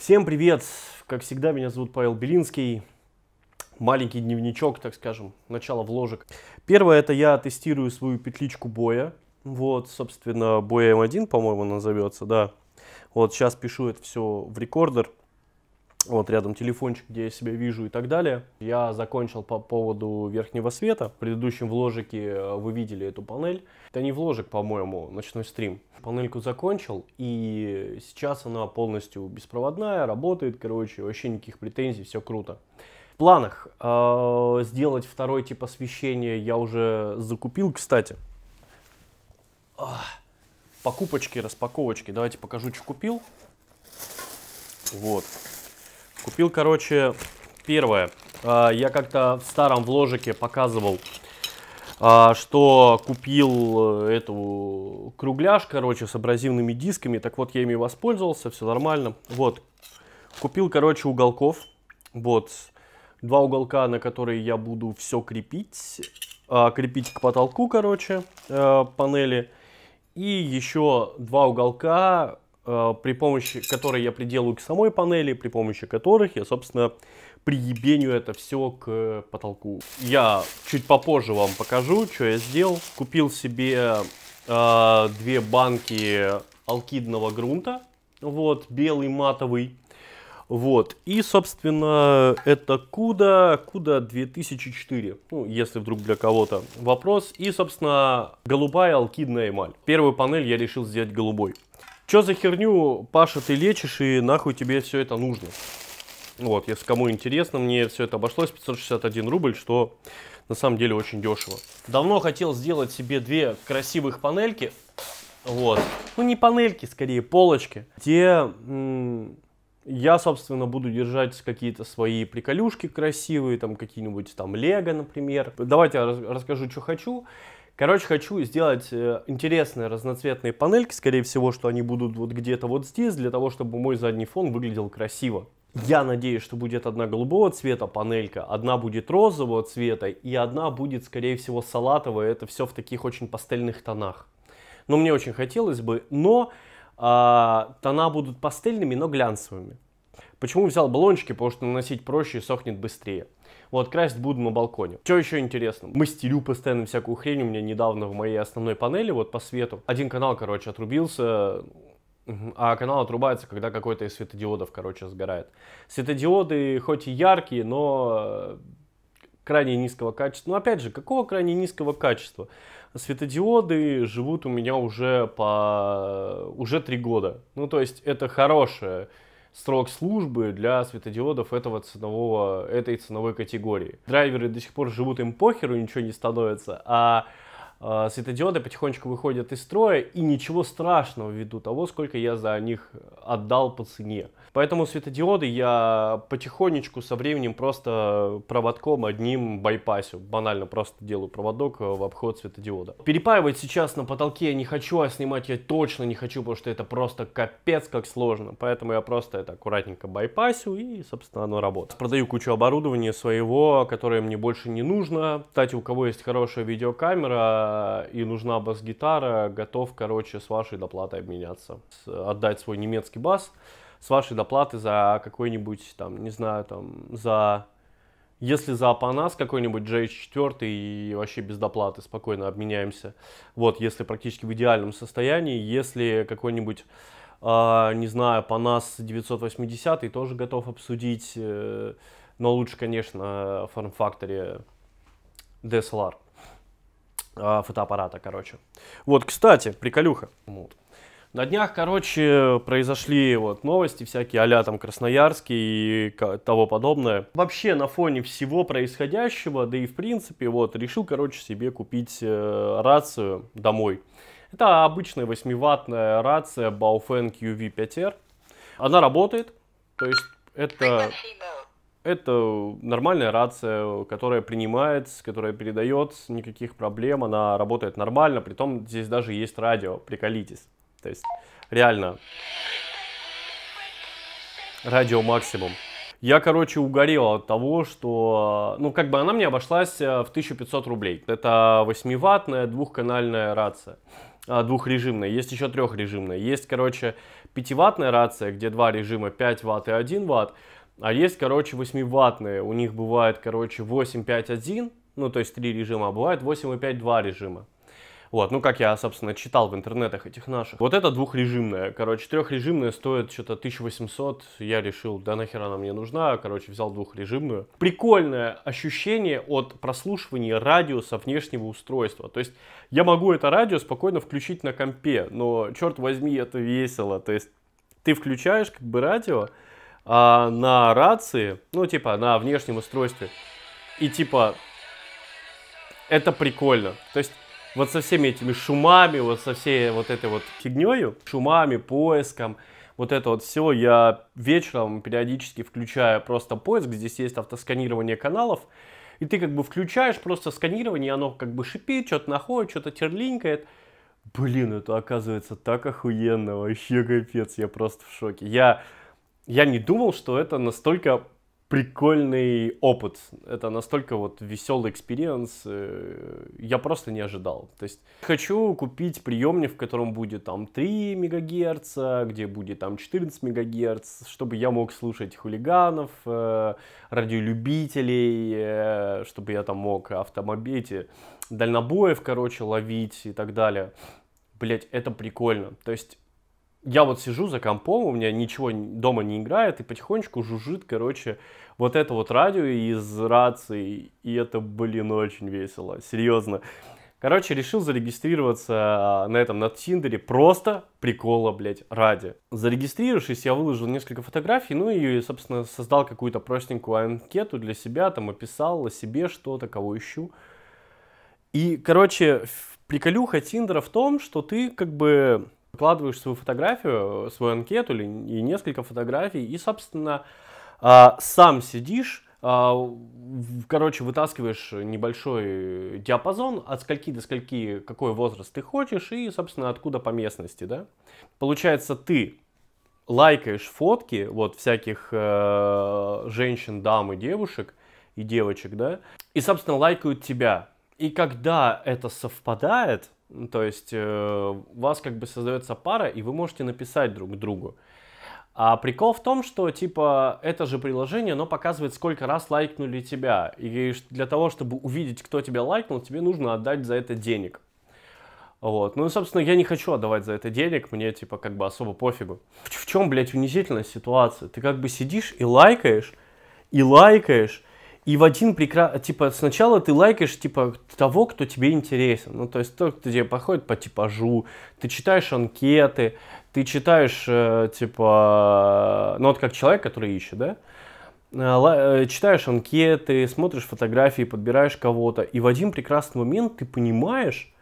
Всем привет! Как всегда, меня зовут Павел Белинский. Маленький дневничок, так скажем, начало вложек. Первое, это я тестирую свою петличку боя. Вот, собственно, боя М1, по-моему, назовется, да. Вот, сейчас пишу это все в рекордер. Вот рядом телефончик, где я себя вижу и так далее. Я закончил по поводу верхнего света. В предыдущем вложике э, вы видели эту панель. Это не вложик, по-моему, ночной стрим. Панельку закончил, и сейчас она полностью беспроводная, работает, короче, вообще никаких претензий, все круто. В планах э, сделать второй тип освещения я уже закупил, кстати. Покупочки, распаковочки. Давайте покажу, что купил. Вот. Купил, короче, первое. А, я как-то в старом вложике показывал, а, что купил э, эту кругляш, короче, с абразивными дисками. Так вот, я ими воспользовался, все нормально. Вот, купил, короче, уголков. Вот, два уголка, на которые я буду все крепить. А, крепить к потолку, короче, э, панели. И еще два уголка, Э, при помощи которой я приделаю к самой панели, при помощи которых я, собственно, приебеню это все к потолку. Я чуть попозже вам покажу, что я сделал. Купил себе э, две банки алкидного грунта, вот, белый матовый. Вот, и, собственно, это Куда, Куда 2004, ну, если вдруг для кого-то вопрос. И, собственно, голубая алкидная эмаль. Первую панель я решил сделать голубой. Что за херню, Паша, ты лечишь и нахуй тебе все это нужно? Вот, если кому интересно, мне все это обошлось 561 рубль, что на самом деле очень дешево. Давно хотел сделать себе две красивых панельки. Вот. Ну, не панельки, скорее полочки. Где я, собственно, буду держать какие-то свои приколюшки красивые, там какие-нибудь там лего, например. Давайте я расскажу, что хочу. Короче, хочу сделать э, интересные разноцветные панельки. Скорее всего, что они будут вот где-то вот здесь, для того, чтобы мой задний фон выглядел красиво. Я надеюсь, что будет одна голубого цвета панелька, одна будет розового цвета и одна будет, скорее всего, салатовая. Это все в таких очень пастельных тонах. Но мне очень хотелось бы, но э, тона будут пастельными, но глянцевыми. Почему взял баллончики? Потому что наносить проще и сохнет быстрее. Вот, красить буду на балконе. Что еще интересно? Мастерю постоянно всякую хрень. У меня недавно в моей основной панели, вот по свету, один канал, короче, отрубился. А канал отрубается, когда какой-то из светодиодов, короче, сгорает. Светодиоды хоть и яркие, но э, крайне низкого качества. Но ну, опять же, какого крайне низкого качества? Светодиоды живут у меня уже по... Э, уже три года. Ну, то есть это хорошее срок службы для светодиодов этого ценового, этой ценовой категории. Драйверы до сих пор живут им похеру, ничего не становится, а Э, светодиоды потихонечку выходят из строя, и ничего страшного ввиду того, сколько я за них отдал по цене. Поэтому светодиоды я потихонечку со временем просто проводком одним байпасю. Банально просто делаю проводок э, в обход светодиода. Перепаивать сейчас на потолке я не хочу, а снимать я точно не хочу, потому что это просто капец как сложно. Поэтому я просто это аккуратненько байпасю и, собственно, оно работает. Продаю кучу оборудования своего, которое мне больше не нужно. Кстати, у кого есть хорошая видеокамера, а, и нужна бас-гитара, готов, короче, с вашей доплатой обменяться. Отдать свой немецкий бас с вашей доплаты за какой-нибудь, там, не знаю, там, за... Если за Апанас какой-нибудь GH4 и вообще без доплаты спокойно обменяемся. Вот, если практически в идеальном состоянии. Если какой-нибудь Uh, не знаю, по нас 980 тоже готов обсудить, э, но лучше, конечно, в форм-факторе DSLR. А, фотоаппарата, короче. Вот, кстати, приколюха. Вот. На днях, короче, произошли вот новости всякие, а там Красноярский и того подобное. Вообще на фоне всего происходящего, да и в принципе, вот, решил, короче, себе купить э, рацию домой. Это обычная 8-ваттная рация Baofeng UV5R. Она работает, то есть это... Это нормальная рация, которая принимает, которая передает, никаких проблем, она работает нормально, при том здесь даже есть радио, приколитесь. То есть реально радио максимум. Я, короче, угорел от того, что, ну, как бы она мне обошлась э, в 1500 рублей. Это 8-ваттная двухканальная рация, э, двухрежимная, есть еще трехрежимная. Есть, короче, 5-ваттная рация, где два режима, 5 ватт и 1 ватт. А есть, короче, 8-ваттные. У них бывает, короче, 8.5.1, ну, то есть 3 режима, а бывает 8.5.2 режима. Вот, ну, как я, собственно, читал в интернетах этих наших. Вот это двухрежимная, короче, трехрежимная стоит что-то 1800. Я решил, да нахер она мне нужна, короче, взял двухрежимную. Прикольное ощущение от прослушивания радиуса внешнего устройства. То есть я могу это радио спокойно включить на компе, но, черт возьми, это весело. То есть ты включаешь как бы радио, а на рации, ну, типа, на внешнем устройстве. И, типа, это прикольно. То есть, вот со всеми этими шумами, вот со всей вот этой вот фигнёю, шумами, поиском, вот это вот все, я вечером периодически включаю просто поиск, здесь есть автосканирование каналов, и ты как бы включаешь просто сканирование, оно как бы шипит, что-то находит, что-то терлинкает. Блин, это оказывается так охуенно, вообще капец, я просто в шоке. Я я не думал, что это настолько прикольный опыт. Это настолько вот веселый экспириенс. Э, я просто не ожидал. То есть хочу купить приемник, в котором будет там 3 МГц, где будет там 14 МГц, чтобы я мог слушать хулиганов, э, радиолюбителей, э, чтобы я там мог автомобили, дальнобоев, короче, ловить и так далее. Блять, это прикольно. То есть я вот сижу за компом, у меня ничего дома не играет, и потихонечку жужжит, короче, вот это вот радио из рации, и это, блин, очень весело, серьезно. Короче, решил зарегистрироваться а, на этом, на Тиндере, просто прикола, блядь, ради. Зарегистрировавшись, я выложил несколько фотографий, ну и, собственно, создал какую-то простенькую анкету для себя, там, описал о себе что-то, кого ищу. И, короче, приколюха Тиндера в том, что ты, как бы, Выкладываешь свою фотографию, свою анкету или и несколько фотографий, и, собственно, а, сам сидишь, а, короче, вытаскиваешь небольшой диапазон, от скольки до скольки, какой возраст ты хочешь, и, собственно, откуда по местности, да. Получается, ты лайкаешь фотки вот всяких э, женщин, дам и девушек, и девочек, да, и, собственно, лайкают тебя. И когда это совпадает, то есть э, у вас как бы создается пара, и вы можете написать друг другу. А прикол в том, что, типа, это же приложение, оно показывает, сколько раз лайкнули тебя. И для того, чтобы увидеть, кто тебя лайкнул, тебе нужно отдать за это денег. Вот. Ну, собственно, я не хочу отдавать за это денег, мне, типа, как бы особо пофигу. В, в чем, блядь, унизительная ситуация? Ты как бы сидишь и лайкаешь, и лайкаешь, и в один прекрасно, типа, сначала ты лайкаешь, типа, того, кто тебе интересен. Ну, то есть, тот, кто тебе походит по типажу, ты читаешь анкеты, ты читаешь, э, типа, ну, вот как человек, который ищет, да? Э, э, читаешь анкеты, смотришь фотографии, подбираешь кого-то. И в один прекрасный момент ты понимаешь,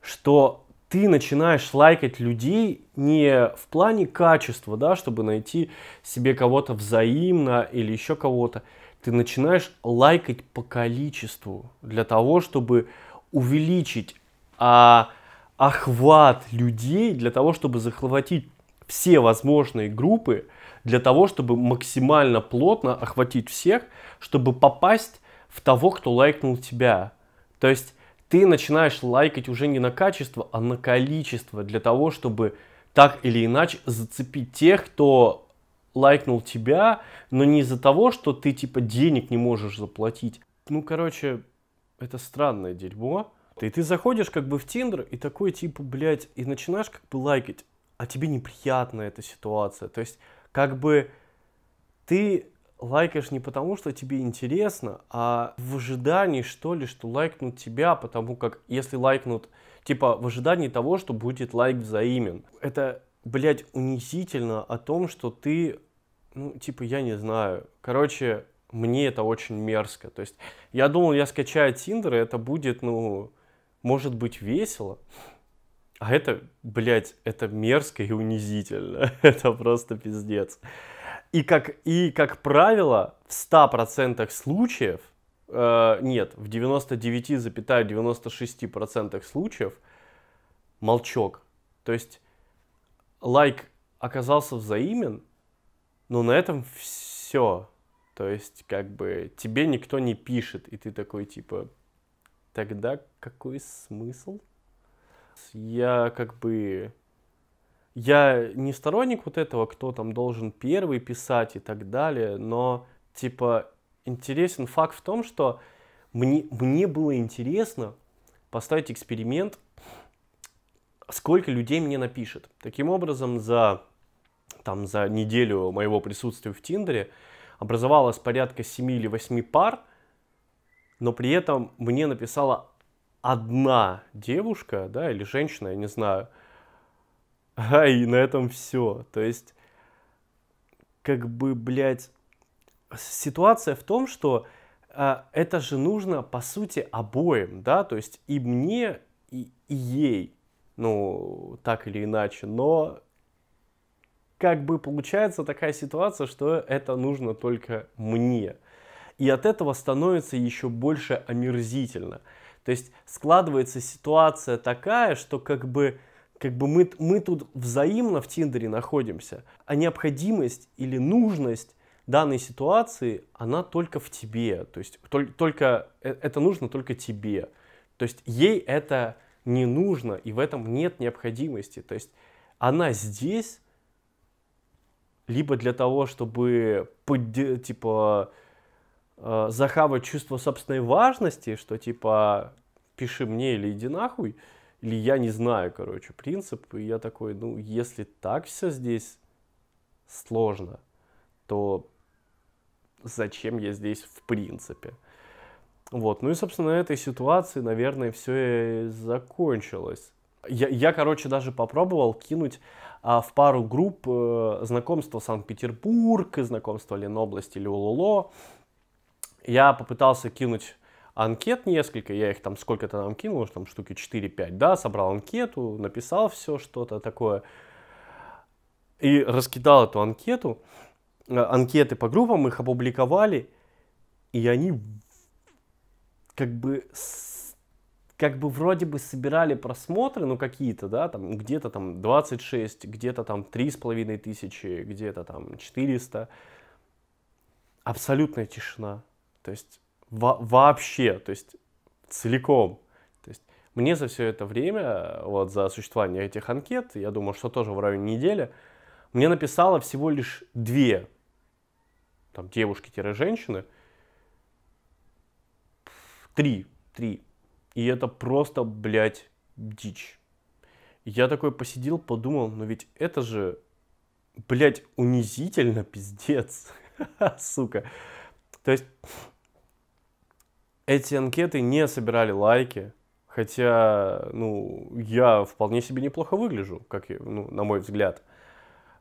что ты начинаешь лайкать людей не в плане качества, да, чтобы найти себе кого-то взаимно или еще кого-то, ты начинаешь лайкать по количеству для того, чтобы увеличить а, охват людей, для того, чтобы захватить все возможные группы, для того, чтобы максимально плотно охватить всех, чтобы попасть в того, кто лайкнул тебя. То есть ты начинаешь лайкать уже не на качество, а на количество, для того, чтобы так или иначе зацепить тех, кто лайкнул тебя, но не из-за того, что ты типа денег не можешь заплатить. Ну, короче, это странное дерьмо. И ты заходишь как бы в Тиндер и такой типа, блядь, и начинаешь как бы лайкать, а тебе неприятна эта ситуация. То есть как бы ты лайкаешь не потому, что тебе интересно, а в ожидании, что ли, что лайкнут тебя, потому как если лайкнут, типа, в ожидании того, что будет лайк взаимен. Это, блядь, унизительно о том, что ты ну, типа, я не знаю. Короче, мне это очень мерзко. То есть я думал, я скачаю Тиндер, и это будет, ну, может быть, весело. А это, блядь, это мерзко и унизительно. это просто пиздец. И как, и как правило, в 100% случаев, э, нет, в 99,96% случаев молчок. То есть лайк оказался взаимен, но ну, на этом все. То есть, как бы, тебе никто не пишет, и ты такой, типа, тогда какой смысл? Я, как бы, я не сторонник вот этого, кто там должен первый писать и так далее, но, типа, интересен факт в том, что мне, мне было интересно поставить эксперимент, сколько людей мне напишет. Таким образом, за там за неделю моего присутствия в Тиндере образовалось порядка 7 или 8 пар, но при этом мне написала одна девушка, да, или женщина, я не знаю. А, и на этом все. То есть, как бы, блядь, ситуация в том, что э, это же нужно, по сути, обоим, да, то есть и мне, и, и ей, ну, так или иначе, но как бы получается такая ситуация, что это нужно только мне. И от этого становится еще больше омерзительно. То есть складывается ситуация такая, что как бы, как бы мы, мы тут взаимно в Тиндере находимся, а необходимость или нужность данной ситуации, она только в тебе. То есть только, только э, это нужно только тебе. То есть ей это не нужно, и в этом нет необходимости. То есть она здесь, либо для того, чтобы типа э, захавать чувство собственной важности, что типа пиши мне или иди нахуй, или я не знаю, короче, принцип. И я такой, ну, если так все здесь сложно, то зачем я здесь в принципе? Вот, ну и, собственно, этой ситуации, наверное, все и закончилось. Я, я, короче, даже попробовал кинуть а, в пару групп э, знакомство Санкт-Петербург, знакомство Ленобласть или Улуло. Я попытался кинуть анкет несколько, я их там сколько-то нам кинул, там штуки 4-5, да, собрал анкету, написал все что-то такое и раскидал эту анкету, э, анкеты по группам, их опубликовали, и они как бы как бы вроде бы собирали просмотры, ну какие-то, да, там где-то там 26, где-то там 3,5 тысячи, где-то там 400. Абсолютная тишина. То есть во вообще, то есть целиком. То есть мне за все это время, вот за существование этих анкет, я думаю, что тоже в районе недели, мне написало всего лишь две там девушки-женщины, три, три и это просто, блядь, дичь. Я такой посидел, подумал, но ну ведь это же, блядь, унизительно, пиздец. Сука. То есть эти анкеты не собирали лайки, хотя, ну, я вполне себе неплохо выгляжу, как я, ну, на мой взгляд.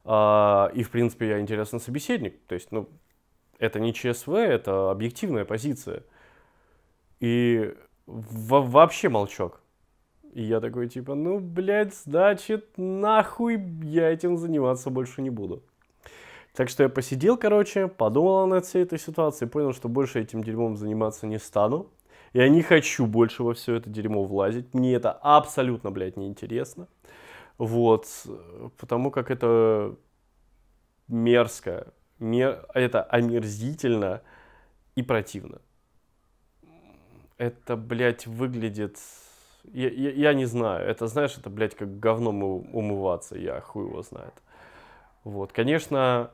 А, и, в принципе, я интересный собеседник. То есть, ну, это не ЧСВ, это объективная позиция. И во вообще молчок. И я такой, типа, ну, блядь, значит, нахуй я этим заниматься больше не буду. Так что я посидел, короче, подумал над всей этой ситуацией, понял, что больше этим дерьмом заниматься не стану. Я не хочу больше во все это дерьмо влазить. Мне это абсолютно, блядь, неинтересно. Вот. Потому как это мерзко. Мер... Это омерзительно и противно это, блядь, выглядит... Я, я, я не знаю. Это, знаешь, это, блядь, как говном умываться. Я хуй его знает. Вот, конечно,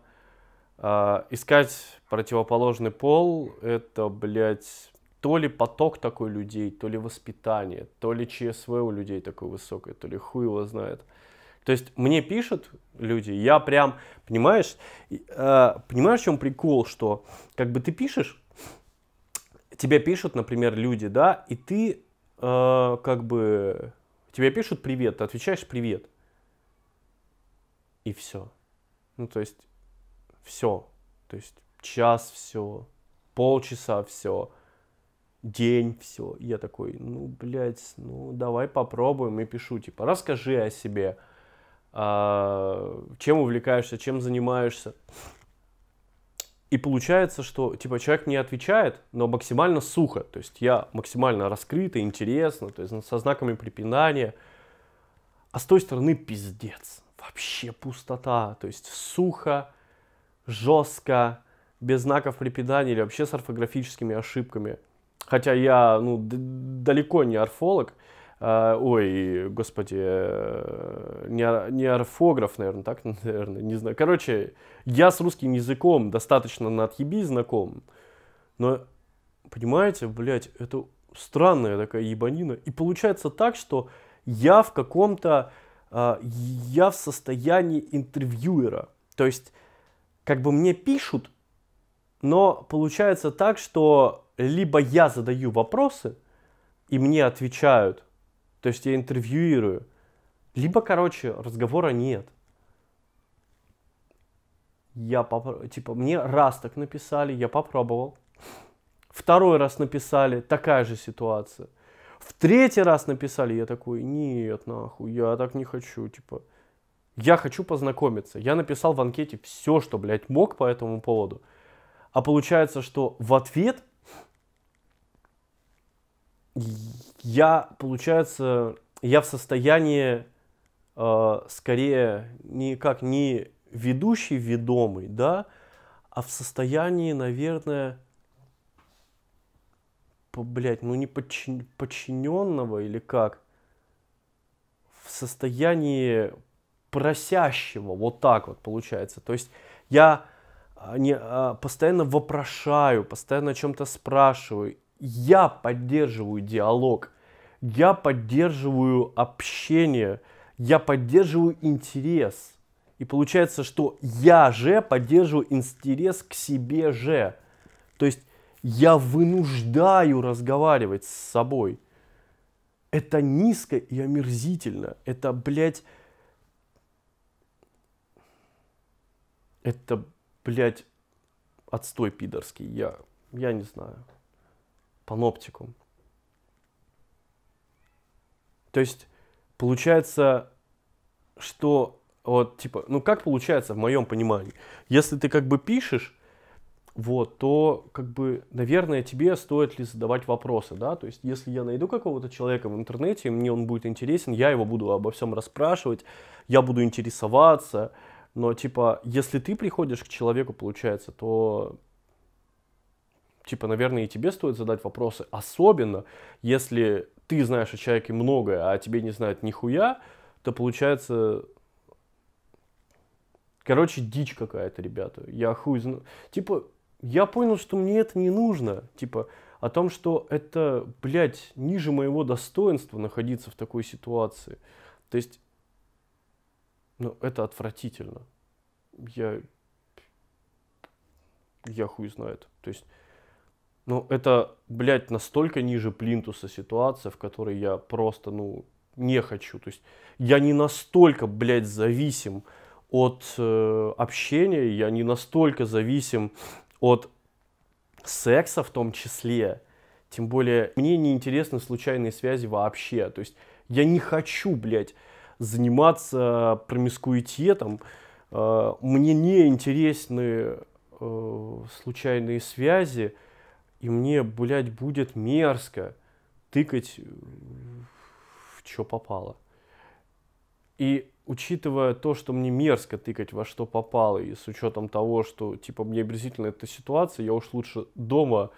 э, искать противоположный пол, это, блядь, то ли поток такой людей, то ли воспитание, то ли ЧСВ у людей такое высокое, то ли хуй его знает. То есть мне пишут люди, я прям, понимаешь, э, понимаешь, в чем прикол, что как бы ты пишешь, тебе пишут, например, люди, да, и ты э, как бы тебе пишут привет, ты отвечаешь привет. И все. Ну, то есть, все. То есть, час все, полчаса все, день все. я такой, ну, блядь, ну, давай попробуем. И пишу, типа, расскажи о себе, э, чем увлекаешься, чем занимаешься. И получается, что типа человек не отвечает, но максимально сухо. То есть я максимально раскрыто, интересно, то есть со знаками препинания. А с той стороны пиздец. Вообще пустота. То есть сухо, жестко, без знаков препинания или вообще с орфографическими ошибками. Хотя я ну, далеко не орфолог, а, ой, господи, э, не, не орфограф, наверное, так, наверное, не знаю. Короче, я с русским языком достаточно на отъеби знаком, но, понимаете, блядь, это странная такая ебанина. И получается так, что я в каком-то, а, я в состоянии интервьюера. То есть, как бы мне пишут, но получается так, что либо я задаю вопросы, и мне отвечают – то есть я интервьюирую. Либо, короче, разговора нет. Я попро... типа, мне раз так написали, я попробовал. Второй раз написали, такая же ситуация. В третий раз написали, я такой, нет, нахуй, я так не хочу, типа. Я хочу познакомиться. Я написал в анкете все, что, блядь, мог по этому поводу. А получается, что в ответ я, получается, я в состоянии э, скорее никак не ведущий ведомый, да, а в состоянии, наверное, по, блядь, ну не подчин, подчиненного или как, в состоянии просящего, вот так вот получается. То есть я а, не, а, постоянно вопрошаю, постоянно о чем-то спрашиваю, я поддерживаю диалог, я поддерживаю общение, я поддерживаю интерес. И получается, что я же поддерживаю интерес к себе же. То есть я вынуждаю разговаривать с собой. Это низко и омерзительно. Это, блядь, это, блядь, отстой пидорский. Я, я не знаю паноптикум. То есть получается, что вот типа, ну как получается в моем понимании, если ты как бы пишешь, вот, то как бы, наверное, тебе стоит ли задавать вопросы, да, то есть если я найду какого-то человека в интернете, мне он будет интересен, я его буду обо всем расспрашивать, я буду интересоваться, но типа, если ты приходишь к человеку, получается, то типа, наверное, и тебе стоит задать вопросы, особенно если ты знаешь о человеке многое, а тебе не знают нихуя, то получается, короче, дичь какая-то, ребята. Я хуй знаю. Типа, я понял, что мне это не нужно. Типа, о том, что это, блядь, ниже моего достоинства находиться в такой ситуации. То есть, ну, это отвратительно. Я, я хуй знает. То есть, ну, это, блядь, настолько ниже плинтуса ситуация, в которой я просто, ну, не хочу. То есть я не настолько, блядь, зависим от э, общения, я не настолько зависим от секса в том числе. Тем более, мне не интересны случайные связи вообще. То есть я не хочу, блядь, заниматься промискуитетом. Э, мне не интересны э, случайные связи и мне, блядь, будет мерзко тыкать э, в что попало. И учитывая то, что мне мерзко тыкать во что попало, и с учетом того, что, типа, мне обязательно эта ситуация, я уж лучше дома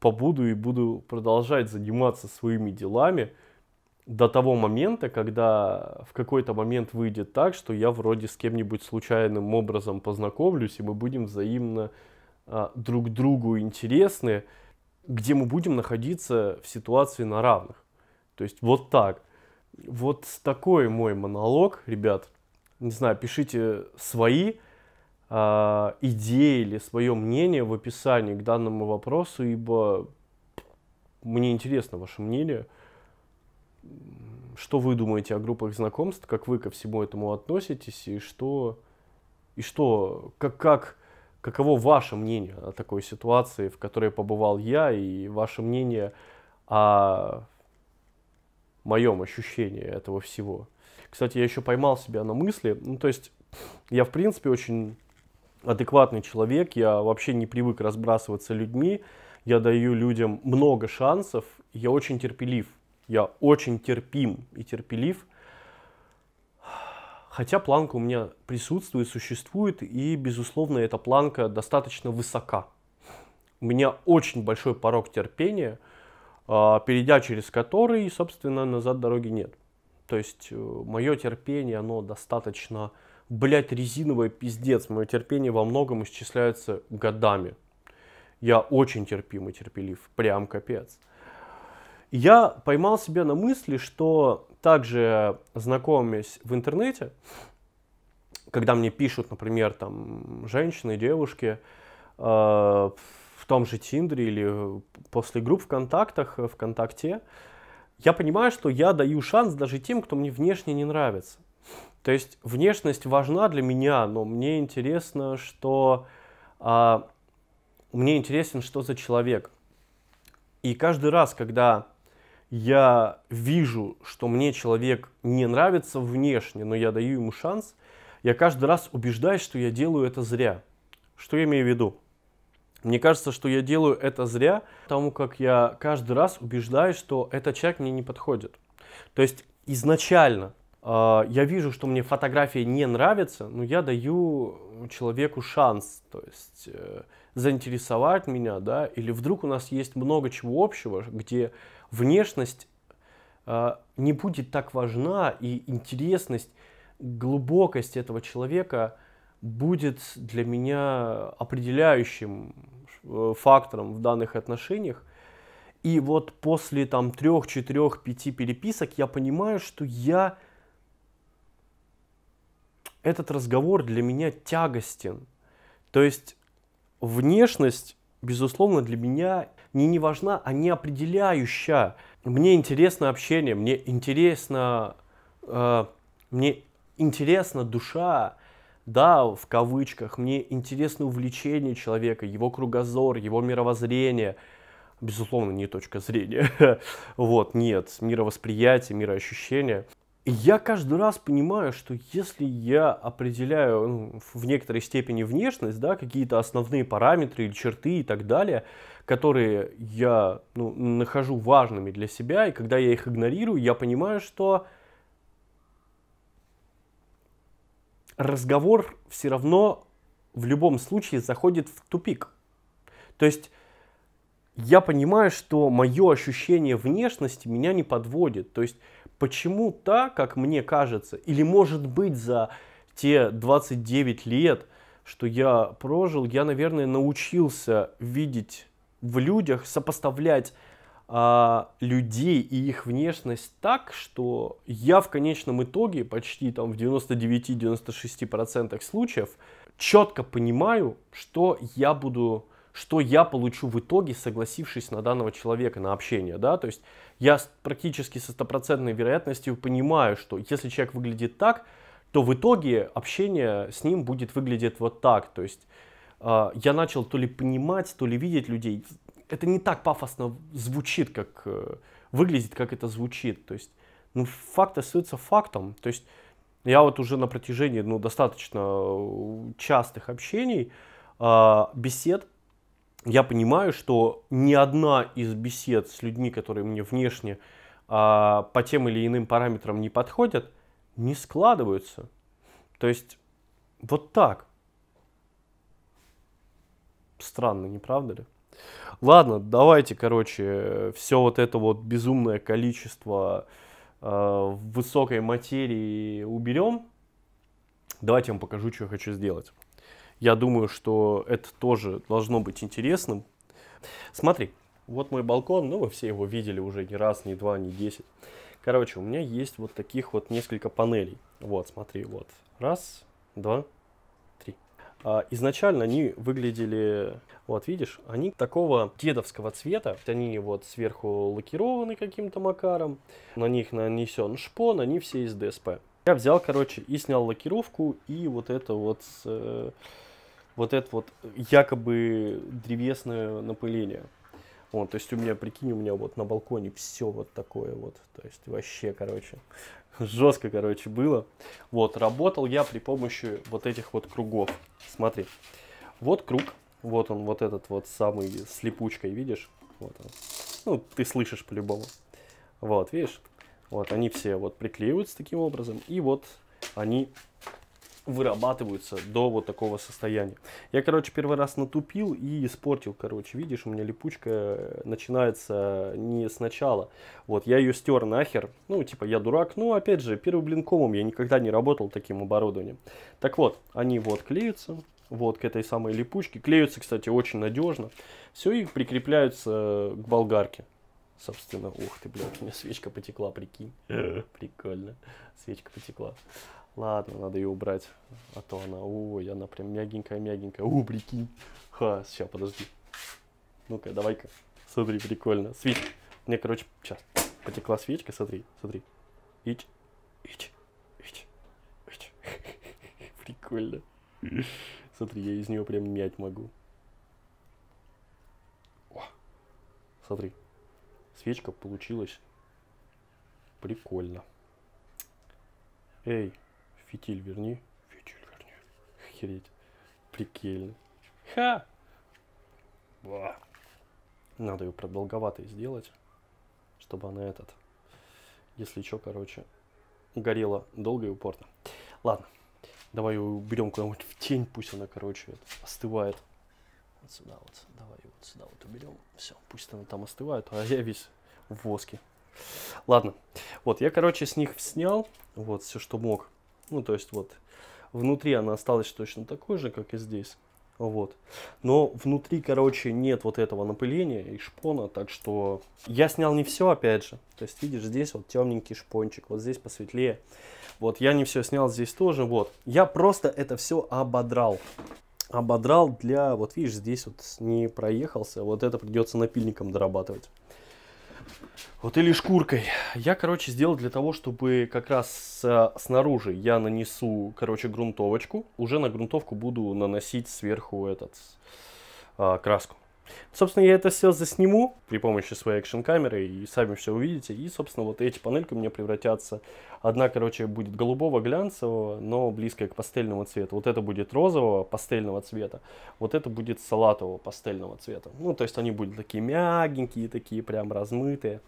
побуду и буду продолжать заниматься своими делами до того момента, когда в какой-то момент выйдет так, что я вроде с кем-нибудь случайным образом познакомлюсь, и мы будем взаимно а, друг другу интересны, где мы будем находиться в ситуации на равных. То есть вот так. Вот такой мой монолог, ребят. Не знаю, пишите свои э, идеи или свое мнение в описании к данному вопросу, ибо мне интересно ваше мнение. Что вы думаете о группах знакомств, как вы ко всему этому относитесь и что, и что, как, как Каково ваше мнение о такой ситуации, в которой побывал я, и ваше мнение о моем ощущении этого всего? Кстати, я еще поймал себя на мысли, ну то есть я в принципе очень адекватный человек, я вообще не привык разбрасываться людьми, я даю людям много шансов, я очень терпелив, я очень терпим и терпелив – Хотя планка у меня присутствует, существует, и, безусловно, эта планка достаточно высока. У меня очень большой порог терпения, а, перейдя через который, собственно, назад дороги нет. То есть э, мое терпение, оно достаточно, блядь, резиновое пиздец. Мое терпение во многом исчисляется годами. Я очень терпимый, терпелив, прям капец. Я поймал себя на мысли, что также знакомясь в интернете, когда мне пишут, например, там женщины, девушки э, в том же Тиндере или после групп ВКонтактах, э, ВКонтакте, я понимаю, что я даю шанс даже тем, кто мне внешне не нравится. То есть внешность важна для меня, но мне интересно, что э, мне интересен, что за человек. И каждый раз, когда я вижу, что мне человек не нравится внешне, но я даю ему шанс, я каждый раз убеждаюсь, что я делаю это зря. Что я имею в виду? Мне кажется, что я делаю это зря, потому как я каждый раз убеждаюсь, что этот человек мне не подходит. То есть изначально э, я вижу, что мне фотография не нравится, но я даю человеку шанс. То есть э, заинтересовать меня, да, или вдруг у нас есть много чего общего, где внешность э, не будет так важна, и интересность, глубокость этого человека будет для меня определяющим э, фактором в данных отношениях. И вот после там трех, четырех, пяти переписок я понимаю, что я этот разговор для меня тягостен. То есть внешность, безусловно, для меня не не важна, а не определяющая. Мне интересно общение, мне интересно, э, мне интересна душа, да, в кавычках, мне интересно увлечение человека, его кругозор, его мировоззрение. Безусловно, не точка зрения. вот, нет, мировосприятие, мироощущение я каждый раз понимаю, что если я определяю ну, в некоторой степени внешность, да, какие-то основные параметры или черты и так далее, которые я ну, нахожу важными для себя, и когда я их игнорирую, я понимаю, что разговор все равно в любом случае заходит в тупик. То есть я понимаю, что мое ощущение внешности меня не подводит. То есть почему так, как мне кажется, или может быть за те 29 лет, что я прожил, я, наверное, научился видеть в людях, сопоставлять а, людей и их внешность так, что я в конечном итоге почти там в 99-96% случаев четко понимаю, что я буду что я получу в итоге, согласившись на данного человека, на общение, да, то есть я практически со стопроцентной вероятностью понимаю, что если человек выглядит так, то в итоге общение с ним будет выглядеть вот так, то есть э, я начал то ли понимать, то ли видеть людей, это не так пафосно звучит, как э, выглядит, как это звучит, то есть ну, факт остается фактом, то есть я вот уже на протяжении ну, достаточно э, частых общений, э, бесед я понимаю, что ни одна из бесед с людьми, которые мне внешне а, по тем или иным параметрам не подходят, не складываются. То есть вот так. Странно, не правда ли? Ладно, давайте, короче, все вот это вот безумное количество э, высокой материи уберем. Давайте я вам покажу, что я хочу сделать. Я думаю, что это тоже должно быть интересным. Смотри, вот мой балкон, ну вы все его видели уже не раз, не два, не десять. Короче, у меня есть вот таких вот несколько панелей. Вот, смотри, вот. Раз, два, три. А, изначально они выглядели, вот видишь, они такого дедовского цвета. Они вот сверху лакированы каким-то макаром. На них нанесен шпон, они все из ДСП. Я взял, короче, и снял лакировку, и вот это вот... Э вот это вот якобы древесное напыление. Вот, то есть у меня, прикинь, у меня вот на балконе все вот такое вот. То есть вообще, короче, жестко, короче, было. Вот, работал я при помощи вот этих вот кругов. Смотри, вот круг, вот он, вот этот вот самый с липучкой, видишь? Вот он. Ну, ты слышишь по-любому. Вот, видишь? Вот, они все вот приклеиваются таким образом. И вот они вырабатываются до вот такого состояния. Я, короче, первый раз натупил и испортил, короче, видишь, у меня липучка э, начинается не сначала. Вот, я ее стер нахер, ну, типа, я дурак, ну, опять же, первым блинкомом я никогда не работал таким оборудованием. Так вот, они вот клеются, вот к этой самой липучке, клеются, кстати, очень надежно. Все, их прикрепляются к болгарке собственно. Ух ты, блядь, у меня свечка потекла, прикинь. Прикольно. Свечка потекла. Ладно, надо ее убрать, а то она, ой, она прям мягенькая-мягенькая. О, прикинь. Ха, сейчас, подожди. Ну-ка, давай-ка. Смотри, прикольно. Свеч. Мне, короче, сейчас потекла свечка, смотри, смотри. Ич, ич, ич, ич. Прикольно. Смотри, я из нее прям мять могу. О, смотри, свечка получилась прикольно. Эй, Фитиль верни. Фитиль верни. Охереть. Прикольно. Ха! Ба. Надо ее продолговатой сделать, чтобы она этот, если что, короче, горела долго и упорно. Ладно, давай ее уберем куда-нибудь в тень, пусть она, короче, остывает. Вот сюда вот, давай ее вот сюда вот уберем. Все, пусть она там остывает, а я весь в воске. Ладно, вот я, короче, с них снял, вот, все, что мог. Ну, то есть вот внутри она осталась точно такой же, как и здесь. Вот. Но внутри, короче, нет вот этого напыления и шпона, так что я снял не все, опять же. То есть, видишь, здесь вот темненький шпончик, вот здесь посветлее. Вот, я не все снял здесь тоже, вот. Я просто это все ободрал. Ободрал для, вот видишь, здесь вот не проехался, вот это придется напильником дорабатывать. Вот или шкуркой. Я, короче, сделал для того, чтобы как раз э, снаружи я нанесу, короче, грунтовочку. Уже на грунтовку буду наносить сверху этот э, краску. Собственно, я это все засниму при помощи своей экшн-камеры, и сами все увидите. И, собственно, вот эти панельки у меня превратятся. Одна, короче, будет голубого глянцевого, но близкая к пастельному цвету. Вот это будет розового пастельного цвета, вот это будет салатового пастельного цвета. Ну, то есть они будут такие мягенькие, такие прям размытые,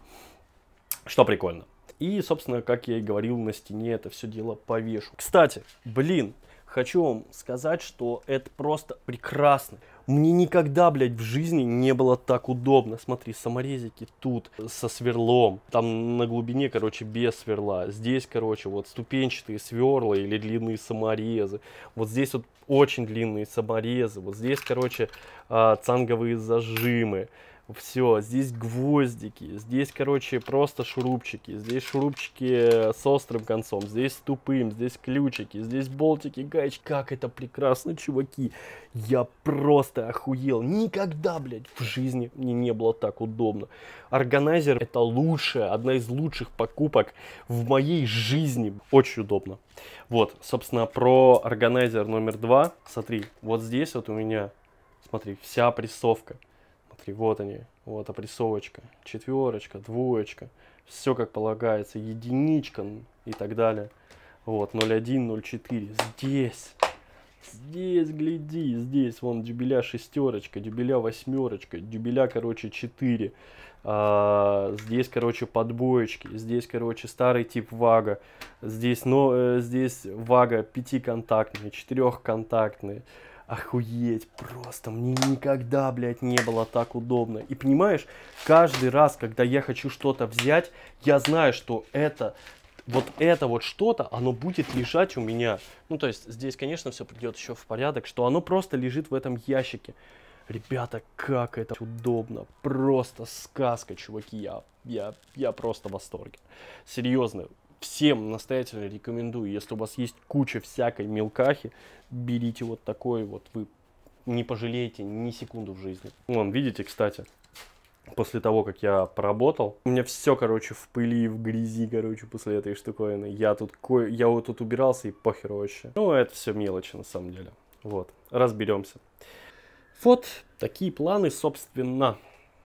что прикольно. И, собственно, как я и говорил, на стене это все дело повешу. Кстати, блин, хочу вам сказать, что это просто прекрасно. Мне никогда, блядь, в жизни не было так удобно. Смотри, саморезики тут со сверлом. Там на глубине, короче, без сверла. Здесь, короче, вот ступенчатые сверла или длинные саморезы. Вот здесь вот очень длинные саморезы. Вот здесь, короче, а, цанговые зажимы. Все, здесь гвоздики, здесь, короче, просто шурупчики, здесь шурупчики с острым концом, здесь с тупым, здесь ключики, здесь болтики, гаечки. Как это прекрасно, чуваки! Я просто охуел. Никогда, блядь, в жизни мне не было так удобно. Органайзер — это лучшая, одна из лучших покупок в моей жизни. Очень удобно. Вот, собственно, про органайзер номер два. Смотри, вот здесь вот у меня, смотри, вся прессовка четверки, вот они, вот опрессовочка, четверочка, двоечка, все как полагается, единичка и так далее. Вот, 0,1, 0,4, здесь, здесь, гляди, здесь, вон дюбеля шестерочка, дюбеля восьмерочка, дюбеля, короче, 4. А, здесь, короче, подбоечки, здесь, короче, старый тип вага, здесь, но, э, здесь вага пятиконтактный, четырехконтактный, Охуеть, просто мне никогда, блядь, не было так удобно. И понимаешь, каждый раз, когда я хочу что-то взять, я знаю, что это, вот это вот что-то, оно будет лежать у меня. Ну, то есть здесь, конечно, все придет еще в порядок, что оно просто лежит в этом ящике. Ребята, как это удобно. Просто сказка, чуваки. Я, я, я просто в восторге. Серьезно, всем настоятельно рекомендую, если у вас есть куча всякой мелкахи, берите вот такой вот, вы не пожалеете ни секунду в жизни. Вон, видите, кстати, после того, как я поработал, у меня все, короче, в пыли, в грязи, короче, после этой штуковины. Я тут, ко... я вот тут убирался и похер вообще. Ну, это все мелочи, на самом деле. Вот, разберемся. Вот такие планы, собственно.